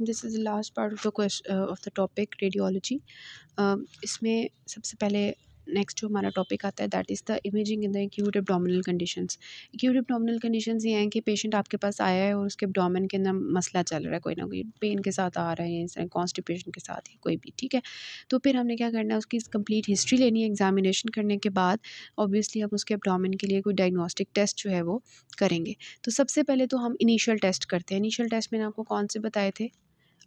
this is last part of the question of the topic radiology इसमें सबसे पहले next जो हमारा टॉपिक आता है that is the imaging in the acute abdominal conditions acute abdominal conditions ये हैं कि पेशेंट आपके पास आया है और उसके एबडोमिन के अंदर मसला चल रहा है कोई ना कोई पेन के साथ आ रहा है इस तरह कॉन्स्टिपेशन के साथ ही कोई भी ठीक है तो फिर हमने क्या करना है उसकी कंप्लीट हिस्ट्री लेनी है एग्जामिनेशन करने के बाद ऑब्वियसली हम उसके एबडोमिन के लिए कोई डायग्नोस्टिक टेस्ट जो है वो करेंगे तो सबसे पहले तो हम इनिशियल टेस्ट करते हैं इनिशियल टेस्ट मैंने आपको कौन से बताए थे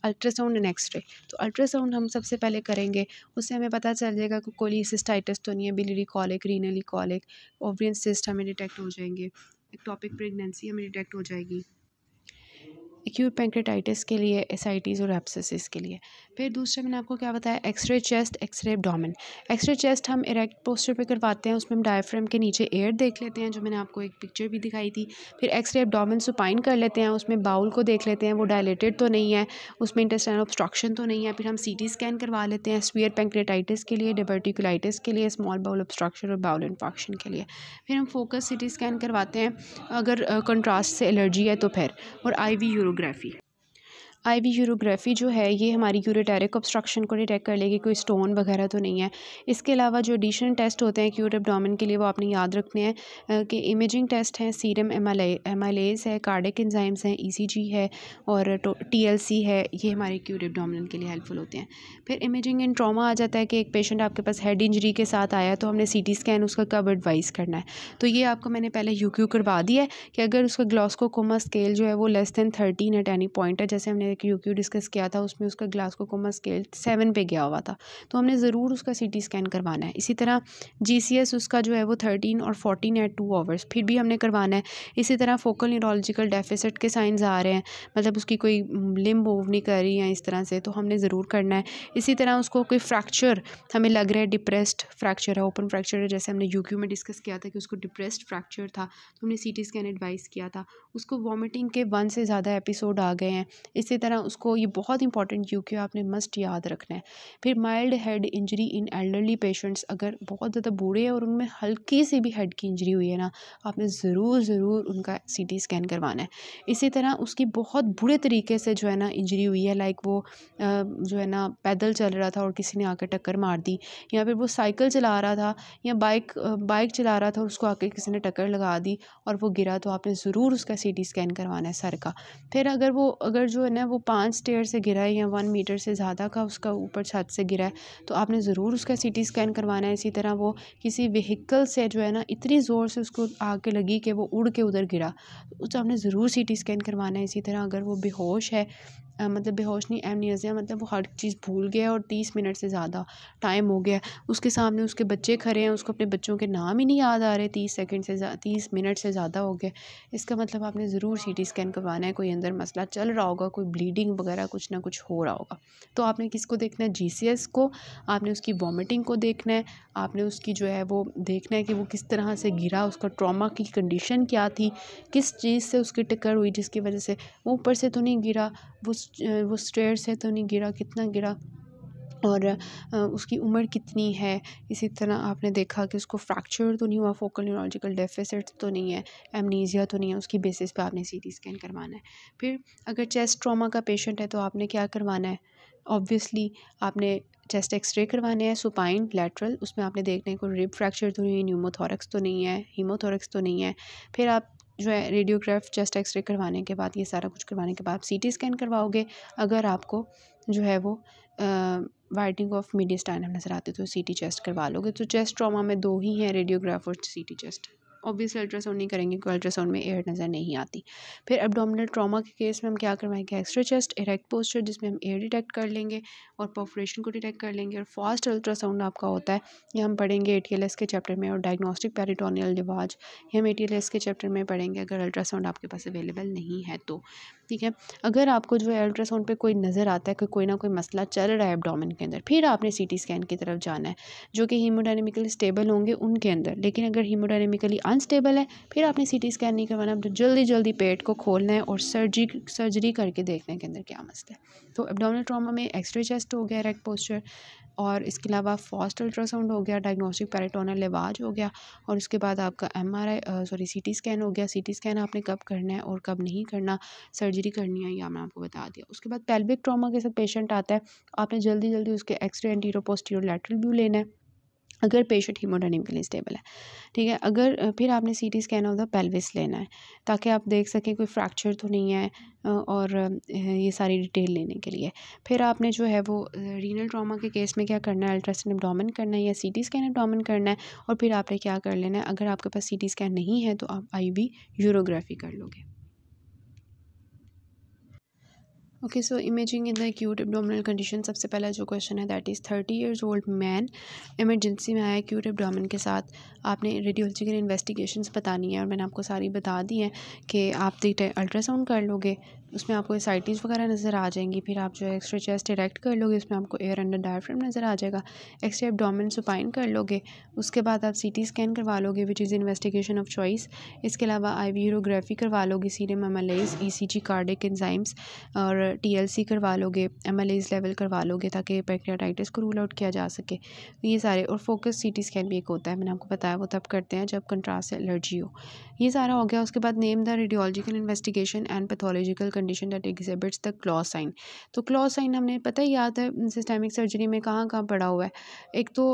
अल्ट्रासाउंड एंड एक्सरे तो अल्ट्रासाउंड हम सबसे पहले करेंगे उससे हमें पता चल जाएगा कि कोलिसिस्टाइटिस तो नहीं है biliary colic renal colic ovarian cyst हमें डिटेक्ट हो जाएंगे एक टॉपिक प्रेगनेंसी हमें डिटेक्ट हो जाएगी एक्यूट पेंक्रेटाइटिस के लिए एसाइटिस और एप्सिस के लिए फिर दूसरे मैंने आपको क्या बताया X-ray chest X-ray abdomen X-ray chest हम इरेक्ट पोस्टर पे करवाते हैं उसमें हम डायफ्रेम के नीचे एयर देख लेते हैं जो मैंने आपको एक पिक्चर भी दिखाई थी फिर एक्सरे डोमिन सुपाइन कर लेते हैं उसमें बाउल को देख लेते हैं वो डायलेटेड तो नहीं है उसमें इंटेस्टाइन ऑब्स्ट्रक्शन तो नहीं है फिर हम सी स्कैन करवा लेते हैं स्वीयर पेंक्रेटाइटिस के लिए डिबर्टिकुलाइटिस के लिए स्मॉल बाउल ऑब्स्ट्रक्शन और बाउल इन्फॉक्शन के लिए फिर हम फोकस सी स्कैन करवाते हैं अगर कंट्रास्ट से एलर्जी है तो फिर और I urography I V urography जो है ये हमारी यूरोटेरिक ऑब्स्ट्रक्शन को डिटेक्ट कर लेगी कोई स्टोन वगैरह तो नहीं है इसके अलावा जो एडिशन टेस्ट होते हैं क्यूट एबडामन के लिए वो आपने याद रखने हैं कि इमेजिंग टेस्ट हैं सीरम एमालेज है कार्डिक एंजाइम्स हैं ई e है और टी एल सी है ये हमारे क्यूट एबडामन के लिए हेल्पफुल होते हैं फिर इमेजिंग एंड ट्रामा आ जाता है कि एक पेशेंट आपके पास हेड इंजरी के साथ आया तो हमने सी टी स्कैन उसका कब एडवाइस करना है तो ये आपको मैंने पहले यू क्यू करवा दिया है कि अगर उसका ग्लॉस्कोकोमा स्केल जो है वो less than thirteen at any point है जैसे हमने एक यूक्यू डिस्कस किया था उसमें उसका को कोमा स्केल सेवन पे गया हुआ था तो हमने ज़रूर उसका सी टी स्कैन करवाना है इसी तरह जी सी एस उसका जो है वो थर्टीन और फोर्टीन है टू आवर्स फिर भी हमने करवाना है इसी तरह फोकल न्यूरोलॉजिकल डेफिसिट के साइंस आ रहे हैं मतलब उसकी कोई लिम मूव नहीं कर रही है इस तरह से तो हमने ज़रूर करना है इसी तरह उसको कोई फ्रैक्चर हमें लग रहा है डिप्रेस्ड फ्रैक्चर है ओपन फ्रैक्चर है जैसे हमने यूक्यू में डिस्कस किया था कि उसको डिप्रेस्ड फ्रैक्चर था तो हमने सी टी स्कैन एडवाइस किया था उसको वॉमिटिंग के वन से ज़्यादा एपिसोड आ गए हैं इसी तरह उसको ये बहुत इंपॉर्टेंट यू आपने मस्ट याद रखना है फिर mild head injury in elderly patients अगर बहुत ज़्यादा बूढ़े हैं और उनमें हल्की सी भी हेड की इंजरी हुई है ना आपने ज़रूर ज़रूर उनका सी टी स्कैन करवाना है इसी तरह उसकी बहुत बुरे तरीके से जो है ना इंजरी हुई है लाइक वो जो है ना पैदल चल रहा था और किसी ने आकर टक्कर मार दी या फिर वो साइकिल चला रहा था या बाइक बाइक चला रहा था और उसको आकर किसी ने टक्कर लगा दी और वो गिरा तो आपने ज़रूर उसका सीटी स्कैन करवाना है सर का फिर अगर वो अगर जो है ना वो पाँच स्टेयर से गिरा है या वन मीटर से ज़्यादा का उसका ऊपर छत से गिरा है तो आपने ज़रूर उसका सीटी स्कैन करवाना है इसी तरह वो किसी व्हीकल से जो है ना इतनी ज़ोर से उसको आग के लगी कि वो उड़ के उधर गिरा तो आपने ज़रूर सी स्कैन करवाना है इसी तरह अगर वो बेहोश है आ, मतलब बेहोश नहीं हजिया मतलब वो हर चीज़ भूल गया और तीस मिनट से ज़्यादा टाइम हो गया उसके सामने उसके बच्चे खड़े हैं उसको अपने बच्चों के नाम ही नहीं याद आ रहे तीस सेकंड से तीस मिनट से ज़्यादा हो गया इसका मतलब आप आपने ज़रूर सी टी स्कैन करवाना है कोई अंदर मसला चल रहा होगा कोई ब्लीडिंग वगैरह कुछ ना कुछ हो रहा होगा तो आपने किसको देखना है जी सी एस को आपने उसकी वॉमिटिंग को देखना है आपने उसकी जो है वो देखना है कि वो किस तरह से गिरा उसका ट्रामा की कंडीशन क्या थी किस चीज़ से उसकी टक्कर हुई जिसकी वजह से वो ऊपर से तो नहीं गिरा वो वो स्टेयर से तो नहीं गिरा कितना गिरा और उसकी उम्र कितनी है इसी तरह आपने देखा कि उसको फ्रैक्चर तो नहीं हुआ फोकल न्यूरोलॉजिकल डेफिसिट तो नहीं है एमनीजिया तो नहीं है उसकी बेसिस पे आपने सी टी स्कैन करवाना है फिर अगर चेस्ट ट्रॉमा का पेशेंट है तो आपने क्या करवाना है ऑब्वियसली आपने चेस्ट एक्सरे करवाने हैं सुपाइन लेटरल उसमें आपने देखने को रिब फ्रैक्चर तो नहीं है न्यूमोथोरक्स तो नहीं है हीमोथोरक्स तो नहीं है फिर आप जो है रेडियोग्राफ चेस्ट एक्सरे करवाने के बाद ये सारा कुछ करवाने के बाद आप सी स्कैन करवाओगे अगर आपको जो है वो आ, वाइटिंग ऑफ मीडियस्टाइनम नज़र आती है तो सी टी चेस्ट करवा लोगे तो चेस्ट ट्रॉमा में दो ही हैं रेडियोग्राफ और C T chest obviously ultrasound नहीं करेंगे क्योंकि अल्ट्रासाउंड में एयर नज़र नहीं आती फिर एबडोमिनल ट्रॉमा के केस में हम क्या करवाएंगे एक्स्ट्रा चेस्ट इरेक्ट पोस्टर जिसमें हम एयर डिटेक्ट कर लेंगे और पॉपुलेशन को डिटेक्ट कर लेंगे और फास्ट अल्ट्रासाउंड आपका होता है ये हम पढ़ेंगे ए के चैप्टर में और डायग्नोस्टिक पैरिटोनियल रिवाज ये हम ए के चैप्टर में पढ़ेंगे अगर अल्ट्रासाउंड आपके पास अवेलेबल नहीं है तो ठीक है अगर आपको जो है अल्ट्रासाउंड पर कोई नज़र आता है कि कोई ना कोई मसला चल रहा है एबडोमिन के अंदर फिर आपने सी स्कैन की तरफ जाना है जो कि हीमोडाइनमिकली स्टेबल होंगे उनके अंदर लेकिन अगर हीमोडाइनमिकली अनस्टेबल है फिर आपने सी टी स्कैन नहीं करवाना तो जल्दी जल्दी पेट को खोलना है और सर्जरी सर्जरी करके देखना है कि अंदर क्या मसला है तो एबडोमिनल ट्रामा में एक्सरे चेस्ट हो गया रेक्ट पोस्चर और इसके अलावा फॉस्ट अल्ट्रासाउंड हो गया डायग्नोस्टिक पैराटोनल लेवाज हो गया और उसके बाद आपका M R I sorry C T scan हो गया सी टी स्कैन आपने कब करना है और कब नहीं करना सर्जरी करनी है या मैंने आपको बता दिया उसके बाद पेल्विक ट्रामा के साथ पेशेंट आता है आपने जल्दी जल्दी उसके X-ray antero posterior lateral view लेना है अगर पेशेंट हीमोडाइनमिकली स्टेबल है ठीक है अगर फिर आपने C T scan of the pelvis लेना है ताकि आप देख सकें कोई फ्रैक्चर तो नहीं है और ये सारी डिटेल लेने के लिए फिर आपने जो है वो रीनल ट्रॉमा के केस में क्या करना है अल्ट्रासाउंड एबडामन करना है या सी टी स्कैन एबडामन करना है और फिर आपने क्या कर लेना है अगर आपके पास सी टी स्कैन नहीं है तो आप आई बी यूरोग्राफी कर लोगे okay so imaging in the acute abdominal condition सबसे पहला जो क्वेश्चन है that is thirty years old man emergency में आया क्यूट एबडोमिन के साथ आपने रेडियोलॉजिकल इन्वेस्टिगेशंस बतानी है और मैंने आपको सारी बता दी हैं कि आप अल्ट्रासाउंड कर लोगे उसमें आपको साइटिस वगैरह नज़र आ जाएंगी फिर आप जो है एक्स्ट्रा चेस्ट इरेक्ट कर लोगे उसमें आपको एयर अंडर डायफ्रेम नज़र आ जाएगा एक्स्ट्रा एबडोमिन सुपाइन कर लोगे उसके बाद आप सीटी स्कैन करवा लोगे which is investigation of choice इसके अलावा आई वी करवा लोगे serum amylase E C G cardiac enzymes और टी एल सी करवा लोगे एम एल एज लेवल करवा लोगे ताकि पैक्रियाटाइटिस को रूल आउट किया जा सके तो ये सारे और फोकस सी टी स्कैन भी एक होता है मैंने आपको बताया वो तब करते हैं जब कंट्रास्ट से एलर्जी हो ये सारा हो गया उसके बाद name the radiological investigation and pathological condition that exhibits the claw sign तो क्लॉ साइन हमने पता ही याद है सिस्टेमिक सर्जरी में कहाँ कहाँ पड़ा हुआ है एक तो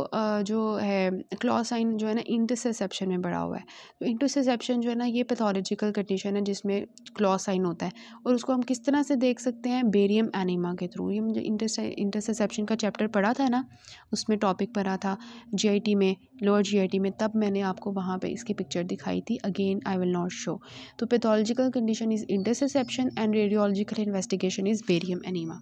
जो है क्लॉ साइन जो है ना इंटरसेप्शन में पड़ा हुआ है तो इंटरसेप्शन जो है ना ये पैथोलॉजिकल कंडीशन है जिसमें क्लॉ साइन होता है और उसको हम किस तरह से देख सकते हैं बेरियम एनिमा के थ्रू ये मुझे इंटरसेप्शन का चैप्टर पढ़ा था ना उसमें टॉपिक पढ़ा था जी में लोअर जी में तब मैंने आपको वहाँ पर इसकी पिक्चर दिखाई थी again I will not show तो pathological condition is intussusception and radiological investigation is barium enema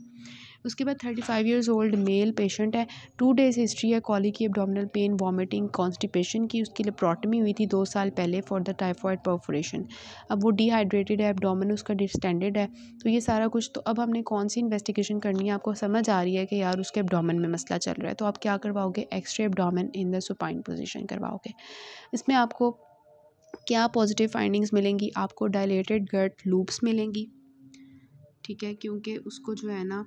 उसके बाद thirty five years old male patient है टू डेज हिस्ट्री है कॉली की एबडोमिनल पेन वॉमिटिंग कॉन्स्टिपेशन की उसके लिए प्रोटमी हुई थी दो साल पहले फॉर द टाइफॉइड परफोरेशन अब वो डिहाइड्रेटेड है एबडोमिन उसका डिस्टेंडेड है तो ये सारा कुछ तो अब हमने कौन सी इन्वेस्टिगेशन करनी है आपको समझ आ रही है कि यार उसके एबडोमिन में मसला चल रहा है तो आप क्या करवाओगे X-ray abdomen in the supine position करवाओगे इसमें आपको क्या पॉजिटिव फाइंडिंग्स मिलेंगी आपको डायलेटेड गर्ट लूप्स मिलेंगी ठीक है क्योंकि उसको जो है ना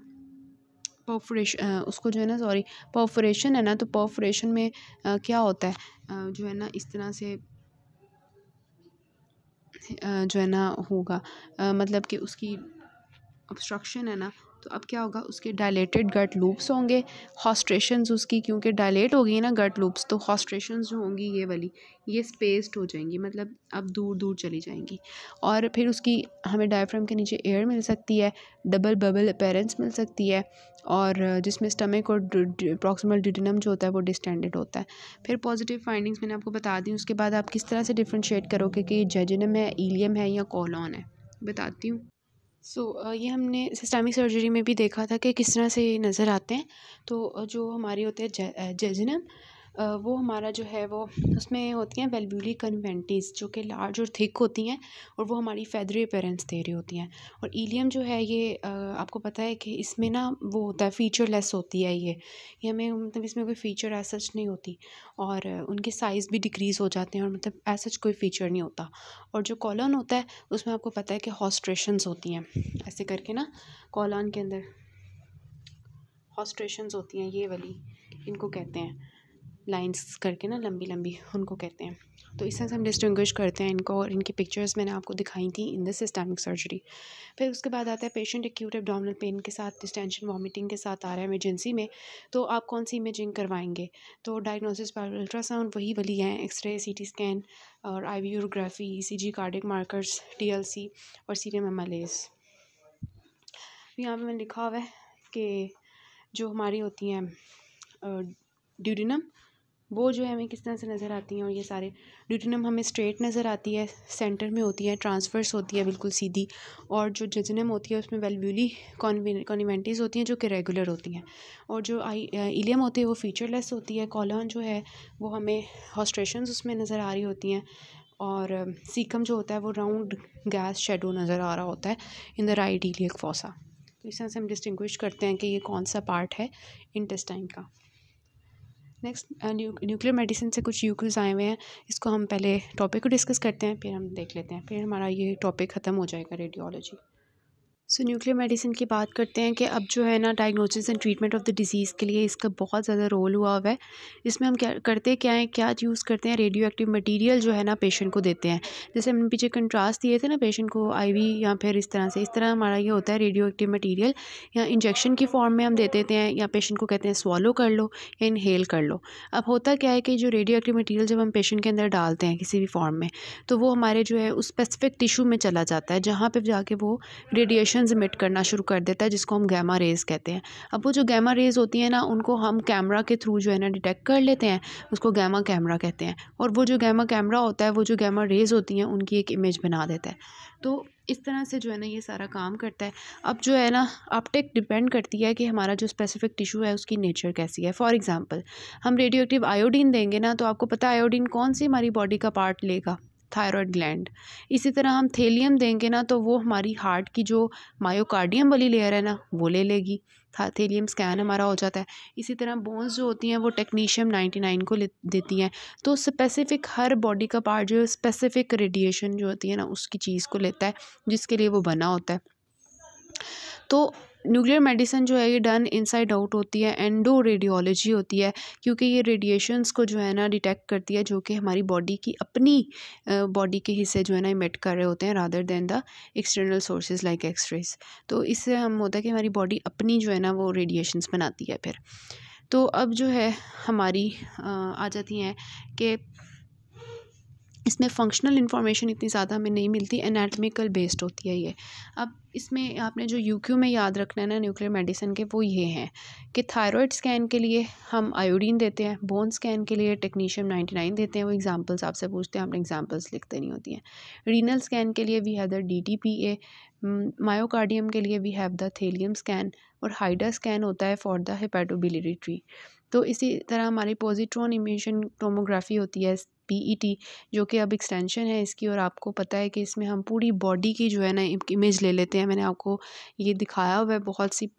पॉफ्रेशन उसको जो है ना सॉरी पॉफ्रेशन है ना तो पॉफ्रेशन में आ, क्या होता है आ, जो है ना इस तरह से आ, जो है ना होगा मतलब कि उसकी ऑब्स्ट्रक्शन है ना तो अब क्या होगा उसके डायलेटेड गट लूप्स होंगे हॉस्ट्रेशंस उसकी क्योंकि डायलेट हो गई ना गट लूप्स तो हॉस्ट्रेशंस जो होंगी ये वाली ये स्पेस्ड हो जाएंगी मतलब अब दूर दूर चली जाएंगी और फिर उसकी हमें डायफ्राम के नीचे एयर मिल सकती है डबल बबल अपेरेंस मिल सकती है और जिसमें स्टमक और प्रॉक्सिमल डिटिनम जो होता है वो डिस्टेंडेड होता है फिर पॉजिटिव फाइंडिंग्स मैंने आपको बता दी उसके बाद आप किस तरह से डिफ्रेंशिएट करोगे कि ये जेजिनम है ईलियम है या कॉलॉन है बताती हूँ सो so, ये हमने सिस्टमिक सर्जरी में भी देखा था कि किस तरह से ये नज़र आते हैं तो जो हमारे होते हैं जेजिनम वो हमारा जो है वो उसमें होती हैं वेलब्यूली कन्वेंटीज़ जो कि लार्ज और थिक होती हैं और वो हमारी फैदरी अपेरेंस दे रही होती हैं और ईलियम जो है ये आपको पता है कि इसमें ना वो होता है फ़ीचर लेस होती है ये ये हमें मतलब इसमें कोई फ़ीचर ऐसा नहीं होती और उनके साइज़ भी डिक्रीज़ हो जाते हैं और मतलब ऐसा कोई फ़ीचर नहीं होता और जो कॉलन होता है उसमें आपको पता है कि हॉस्ट्रेशन होती हैं ऐसे करके ना कॉलन के अंदर हॉस्ट्रेशन होती हैं ये वाली इनको कहते हैं लाइंस करके ना लंबी लंबी उनको कहते हैं तो इस तरह से हम डिस्टिंग्विश करते हैं इनको और इनकी पिक्चर्स मैंने आपको दिखाई थी इन द सिस्टमिक सर्जरी फिर उसके बाद आता है पेशेंट एक्यूट एबडामिनल पेन के साथ डिस्टेंशन वॉमिटिंग के साथ आ रहा है इमरजेंसी में तो आप कौन सी इमेजिंग करवाएंगे तो डायग्नोसिस पर अल्ट्रासाउंड वही वाली हैं एक्सरे सी टी स्कैन और I V urography E C G cardiac markers T L C और सीरियम एम एल एस यहाँ पर मैंने लिखा हुआ है कि जो हमारी होती हैं ड्यूडिनम वो जो है हमें किस तरह से नज़र आती हैं और ये सारे ड्यूटिनम हमें स्ट्रेट नज़र आती है सेंटर में होती है ट्रांसफर्स होती है बिल्कुल सीधी और जो जजनम होती है उसमें वेलव्यूली कॉन्वेंटिस होती हैं जो कि रेगुलर होती हैं और जो आई इलियम होती है वो फीचरलेस होती है कॉलॉन जो है वो हमें हॉस्ट्रेशन उसमें नज़र आ रही होती हैं और सीकम जो होता है वो राउंड गैस शेडो नज़र आ रहा होता है in the right iliac fossa तो इस तरह से हम डिस्टिंग्विश करते हैं कि ये कौन सा पार्ट है इंटेस्टाइन का नेक्स्ट न्यूक्लियर मेडिसिन से कुछ यूक्यूज आए हुए हैं इसको हम पहले टॉपिक को डिस्कस करते हैं फिर हम देख लेते हैं फिर हमारा ये टॉपिक ख़त्म हो जाएगा रेडियोलॉजी सो न्यूक्लियर मेडिसिन की बात करते हैं कि अब जो है ना diagnosis and treatment of the disease के लिए इसका बहुत ज़्यादा रोल हुआ हुआ है इसमें हम क्या करते क्या है क्या यूज़ करते हैं रेडियो एक्टिव मटीरियल जो है ना पेशेंट को देते हैं जैसे हमने पीछे कंट्रास्ट दिए थे ना पेशेंट को आईवी या फिर इस तरह से इस तरह हमारा ये होता है रेडियो एक्टिव मटीरियल या इंजेक्शन की फॉर्म में हम दे देते हैं या पेशेंट को कहते हैं स्वालो कर लो या इनहेल कर लो अब होता क्या है कि जो रेडियो एक्टिव मटीरियल जब हम पेशेंट के अंदर डालते हैं किसी भी फॉर्म में तो वो हमारे जो है उस स्पेसिफिक टिशू में चला जाता है जहाँ पर जाके वो रेडिएशन रेडिएशन इमिट करना शुरू कर देता है जिसको हम गैमा रेज़ कहते हैं अब वो जो गैमा रेज़ होती है ना उनको हम कैमरा के थ्रू जो है ना डिटेक्ट कर लेते हैं उसको गैमा कैमरा कहते हैं और वो जो गैमा कैमरा होता है वो जो गैमा रेज़ होती हैं उनकी एक इमेज बना देता है तो इस तरह से जो है ना ये सारा काम करता है अब जो है ना ऑप्टिक डिपेंड करती है कि हमारा जो स्पेसिफिक टिशू है उसकी नेचर कैसी है फॉर एग्ज़ाम्पल हम रेडियो एक्टिव आयोडीन देंगे ना तो आपको पता है आयोडीन कौन सी हमारी बॉडी का पार्ट लेगा थायरॉयड ग्लैंड इसी तरह हम थेलियम देंगे ना तो वो हमारी हार्ट की जो मायोकार्डियम वाली लेयर है ना वो ले लेगी हाँ, थेलियम स्कैन हमारा हो जाता है इसी तरह बोन्स जो होती हैं वो टेक्नीशियम नाइन्टी नाइन को देती हैं तो स्पेसिफिक हर बॉडी का पार्ट जो स्पेसिफिक रेडिएशन जो होती है ना उसकी चीज़ को लेता है जिसके लिए वो बना होता है तो न्यूक्लियर मेडिसिन जो है ये डन इनसाइड आउट होती है एंडो रेडियोलॉजी होती है क्योंकि ये रेडिएशंस को जो है ना डिटेक्ट करती है जो कि हमारी बॉडी की अपनी बॉडी के हिस्से जो है ना इमिट कर रहे होते हैं rather than the external sources like X-rays तो इससे हम होता है कि हमारी बॉडी अपनी जो है ना वो रेडिएशन्स बनाती है फिर तो अब जो है हमारी आ, आ जाती हैं कि इसमें फ़ंक्शनल इन्फॉर्मेशन इतनी ज़्यादा हमें नहीं मिलती एनाटमिकल बेस्ड होती है ये अब इसमें आपने जो यू में याद रखना है ना न्यूक्लियर मेडिसिन के वो ये हैं कि थायरॉयड स्कैन के लिए हम आयोडीन देते हैं बोन स्कैन के लिए टेक्नीशियम नाइन्टी नाइन देते हैं वो एग्जांपल्स आपसे पूछते हैं आपने एग्जांपल्स लिख देनी होती हैं रीनल स्कैन के लिए we have the D T P A myocardium के लिए we have the thallium scan और हाइडा स्कैन होता है फॉर द हेपेटोबिलिटरी तो इसी तरह हमारी पॉजिट्रॉन इमेजन टोमोग्राफी होती है पीईटी e जो कि अब एक्सटेंशन है इसकी और आपको पता है कि इसमें हम पूरी बॉडी की जो है ना इमेज ले लेते हैं मैंने आपको ये दिखाया हुआ है बहुत सी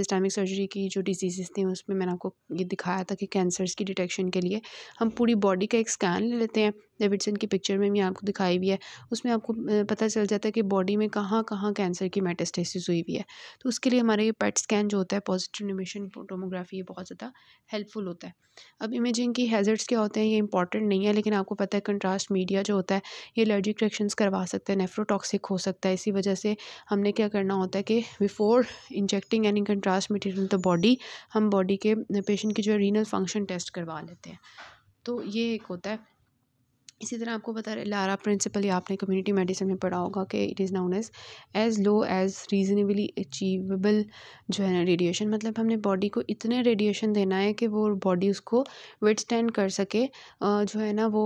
सिस्टमिक सर्जरी की जो डिजीज़ थी उसमें मैंने आपको ये दिखाया था कि कैंसर्स की डिटेक्शन के लिए हम पूरी बॉडी का एक स्कैन ले लेते हैं डेविडसन की पिक्चर में भी आपको दिखाई हुई है उसमें आपको पता चल जाता है कि बॉडी में कहाँ कहाँ कैंसर की मेटास्टेसिस हुई हुई है तो उसके लिए हमारे ये पेट स्कैन जो होता है पॉजिटिव इमिशन टोमोग्राफी ये बहुत ज़्यादा हेल्पफुल होता है अब इमेजिंग की हैज़र्ट्स क्या होते हैं ये इंपॉर्टेंट नहीं है लेकिन आपको पता है कंट्रास्ट मीडिया जो होता है ये एलर्जिक रिएक्शंस करवा सकते हैं नेफ्रोटॉक्सिक हो सकता है इसी वजह से हमने क्या करना होता है कि before injecting any contrast material the body हम बॉडी के पेशेंट की जो रीनल फंक्शन टेस्ट करवा लेते हैं तो ये एक होता है इसी तरह आपको बता रहे लारा प्रिंसिपल या आपने कम्युनिटी मेडिसिन में पढ़ा होगा कि it is known as as low as reasonably achievable जो है ना रेडिएशन मतलब हमने बॉडी को इतने रेडिएशन देना है कि वो बॉडी उसको वेट स्टैंड कर सके जो है ना वो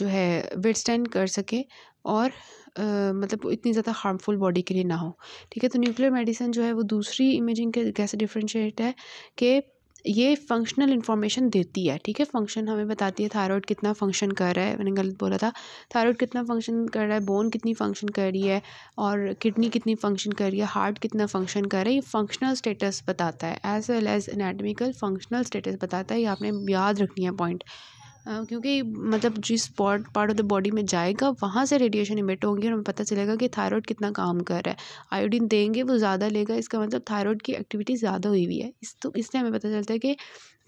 जो है वेट स्टैंड कर सके और Uh, मतलब इतनी ज़्यादा हार्मफुल बॉडी के लिए ना हो ठीक है तो न्यूक्लियर मेडिसिन जो है वो दूसरी इमेजिंग के कैसे डिफ्रेंशिएट है कि ये फंक्शनल इन्फॉर्मेशन देती है ठीक है फंक्शन हमें बताती है थायराइड कितना फंक्शन कर रहा है मैंने गलत बोला था थायराइड कितना फंक्शन कर रहा है बोन कितनी फंक्शन कर रही है और किडनी कितनी फंक्शन कर रही है हार्ट कितना फंक्शन कर रहा है ये फंक्शनल स्टेटस बताता है as well as anatomical functional status बताता है ये आपने याद रखनी है पॉइंट क्योंकि मतलब जिस पॉट पार्ट ऑफ द बॉडी में जाएगा वहाँ से रेडिएशन इमिट होंगी और हमें पता चलेगा कि थायराइड कितना काम कर रहा है आयोडीन देंगे वो ज़्यादा लेगा इसका मतलब थायराइड की एक्टिविटी ज़्यादा हुई हुई है इस तो इससे हमें पता चलता है कि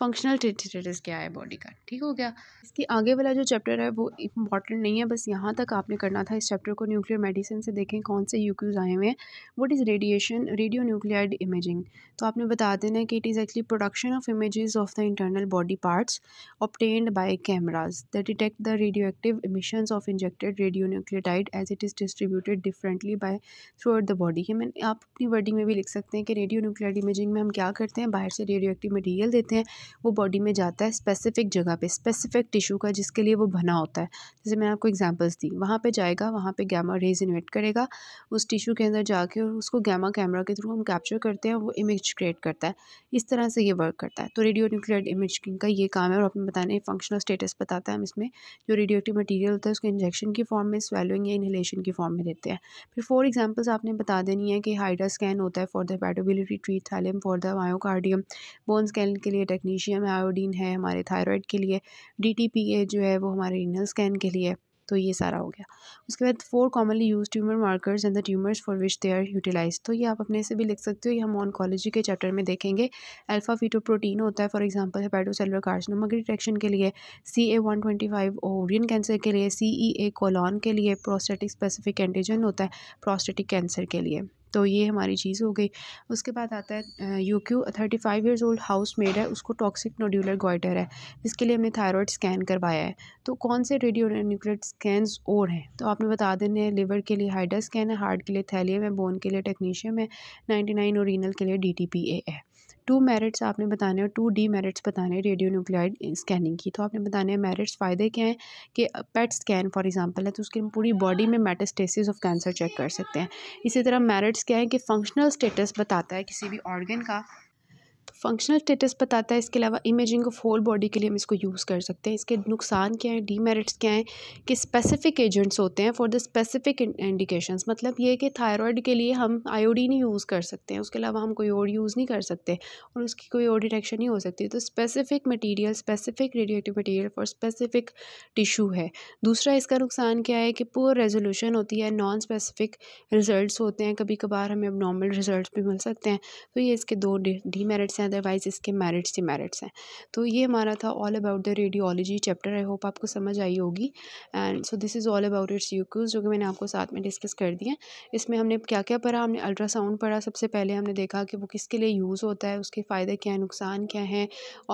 फंक्शनल टेटिटिस क्या है बॉडी का ठीक हो गया इसके आगे वाला जो चैप्टर है वो इंपॉर्टेंट नहीं है बस यहाँ तक आपने करना था इस चैप्टर को न्यूक्लियर मेडिसिन से देखें कौन से यूक्यूज़ आए हुए हैं what is radiation radio nuclear imaging तो आपने बता देना है कि it is actually production of images of the internal body parts obtained by cameras that detect the radio active emission of injected radio nucleotide as it is distributed differently by throughout the body ये आप अपनी wording में भी लिख सकते हैं कि radio nuclear imaging में हम क्या करते हैं बाहर से रेडियो एक्टिव मटीरियल देते हैं वो बॉडी में जाता है स्पेसिफिक जगह पे स्पेसिफिक टिश्यू का जिसके लिए वो बना होता है जैसे मैंने आपको एग्जांपल्स दी वहाँ पे जाएगा वहाँ पे गैमा रेज इन्वेट करेगा उस टिश्यू के अंदर जाके और उसको गैमा कैमरा के थ्रू हम कैप्चर करते हैं वो इमेज क्रिएट करता है इस तरह से ये वर्क करता है तो रेडियो न्यूक्लियर इमेजिंग का ये काम है और आपने बताने फंक्शनल स्टेटस बताता है हम इसमें जो रेडियो मटीरियल होता है उसको इंजेक्शन की फॉर्म में स्वेलिंग या इन्हेलेशन की फॉर्म में देते हैं फिर फोर एग्जाम्पल्स आपने बता देनी है कि हाइड्रा स्कैन होता है for the hepatobiliary tree thallium for the myocardium bone scan के लिए टेक्निक मैग्नीशियम आयोडीन है हमारे थायराइड के लिए डी जो है वो हमारे रीनल स्कैन के लिए तो ये सारा हो गया उसके बाद four commonly use tumour markers and the tumours for which they are utilise तो ये आप अपने से भी लिख सकते हो ये हम ऑनकोलॉजी के चैप्टर में देखेंगे अल्फा फीटो प्रोटीन होता है for example hepatocellular carcinoma detection के लिए C A one twenty five ovarian cancer के लिए सी ई ए कोलॉन के लिए प्रोस्टेटिक स्पेसिफिक एंटीजन होता है प्रोस्टेटिक कैंसर के लिए तो ये हमारी चीज़ हो गई उसके बाद आता है U Q thirty five years old house maid है उसको टॉक्सिक नोड्यूलर गॉइटर है जिसके लिए हमने थायरॉयड स्कैन करवाया है तो कौन से रेडियो न्यूक्लियर स्कैन और हैं तो आपने बता देने हैं लिवर के लिए हाइडा स्कैन है हार्ट के लिए थैलियम है बोन के लिए टेक्नीशियम है नाइन्टी नाइन के लिए डी टी पी ए है टू मेरिट्स आपने बताने और टू डी मेरिट्स बताने रेडियो न्यूक्लियाइड स्कैनिंग की तो आपने बताने हैं मेरिट्स फ़ायदे क्या हैं कि पेट स्कैन फॉर एग्जांपल है तो उसके हम पूरी बॉडी में मेटास्टेसिस ऑफ कैंसर चेक कर सकते हैं इसी तरह मेरिट्स क्या है कि फंक्शनल स्टेटस बताता है किसी भी ऑर्गन का फंक्शनल स्टेटस बताता है इसके अलावा इमेजिंग ऑफ होल बॉडी के लिए हम इसको यूज़ कर सकते हैं इसके नुकसान क्या हैं डीमेरिट्स क्या हैं कि स्पेसिफिक एजेंट्स होते हैं फॉर द स्पेसिफिक इंडिकेशंस मतलब ये कि थायराइड के लिए हम आयोडीन ही यूज़ कर सकते हैं उसके अलावा हम कोई और यूज़ नहीं कर सकते और उसकी कोई और डिटेक्शन नहीं हो सकती तो specific material specific radiative material for specific tissue है दूसरा इसका नुकसान क्या है कि पुअर रेजोल्यूशन होती है नॉन स्पेसिफिक रिजल्ट होते हैं कभी कभार हमें अब नॉर्मल रिजल्ट भी मिल सकते हैं तो ये इसके दो डीमेरिट्स हैं अदरवाइज़ इसके मेरिट्स ही मेरिट्स हैं तो ये हमारा था all about the radiology chapter I hope आपको समझ आई होगी and so this is all about its UQs जो कि मैंने आपको साथ में डिस्कस कर दिए इसमें हमने क्या क्या पढ़ा हमने अल्ट्रासाउंड पढ़ा सबसे पहले हमने देखा कि वो किसके लिए यूज़ होता है उसके फ़ायदे क्या हैं नुकसान क्या हैं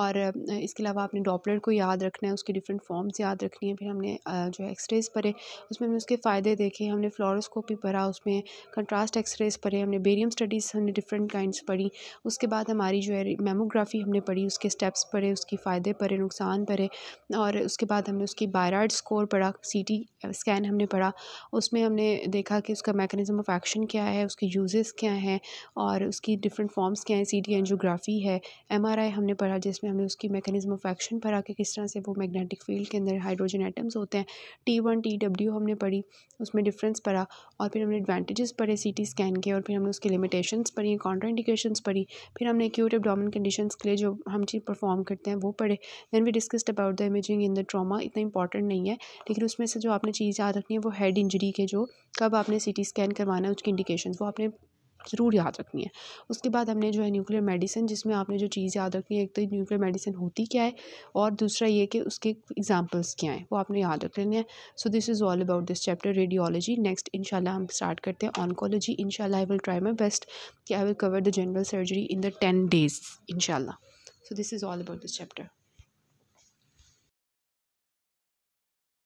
और इसके अलावा आपने डॉपलर को याद रखना है उसके डिफरेंट फॉर्म्स याद रखनी है फिर हमने जो एक्सरेज़ पढ़े उसमें हमने उसके फ़ायदे देखे हमने फ्लोरोस्कोपी पढ़ा उसमें कंट्रास्ट एक्सरेज़ पढ़े हमने बेरियम स्टडीज़ हमने डिफरेंट काइंड पढ़ी उसके बाद हमारी जो है फिर मेमोग्राफी हमने पढ़ी उसके स्टेप्स पढ़े उसके फ़ायदे पढ़े नुकसान पढ़े और उसके बाद हमने उसकी बायराड स्कोर पढ़ा सी टी स्कैन हमने पढ़ा उसमें हमने देखा कि उसका मैकेनिज़्म ऑफ एक्शन क्या है उसके यूजेस क्या हैं और उसकी डिफरेंट फॉर्म्स क्या हैं सी टी एनजोग्राफ़ी है एम आर आई हमने पढ़ा जिसमें हमने उसकी मैकेनिज़्म ऑफ एक्शन पढ़ा कि किस तरह से वो मैग्नेटिक फील्ड के अंदर हाइड्रोजन आइटम्स होते हैं टी वन टी डब्ल्यू हमने पढ़ी उसमें डिफरेंस पढ़ा और फिर हमने एडवांटेजेस पढ़े सी टी स्कैन के और फिर हमने उसके लिमिटेशन पढ़ी कॉन्ट्राइंडिकेशन पढ़ी फिर हमने क्यूटिव एंड कंडीशन के लिए जो हम चीज़ परफॉर्म करते हैं वो पढ़े then we discussed about the imaging in the trauma इतना इंपॉर्टेंट नहीं है लेकिन उसमें से जो आपने चीज़ याद रखनी है वो हेड इंजरी के जो कब आपने सी टी स्कैन करवाना है उसकी इंडिकेशन वो आपने ज़रूर याद रखनी है उसके बाद हमने जो है न्यूक्लियर मेडिसिन जिसमें आपने जो चीज़ याद रखनी है एक तो न्यूक्लियर मेडिसिन होती क्या है और दूसरा ये कि उसके एग्जाम्पल्स क्या हैं वो आपने याद रख लेने हैं so this is all about this chapter radiology next इनशाला हम स्टार्ट करते हैं ऑनकोलॉजी इनशाला I will try my best कि I will cover the general surgery in the ten days इनशाला so this is all about this chapter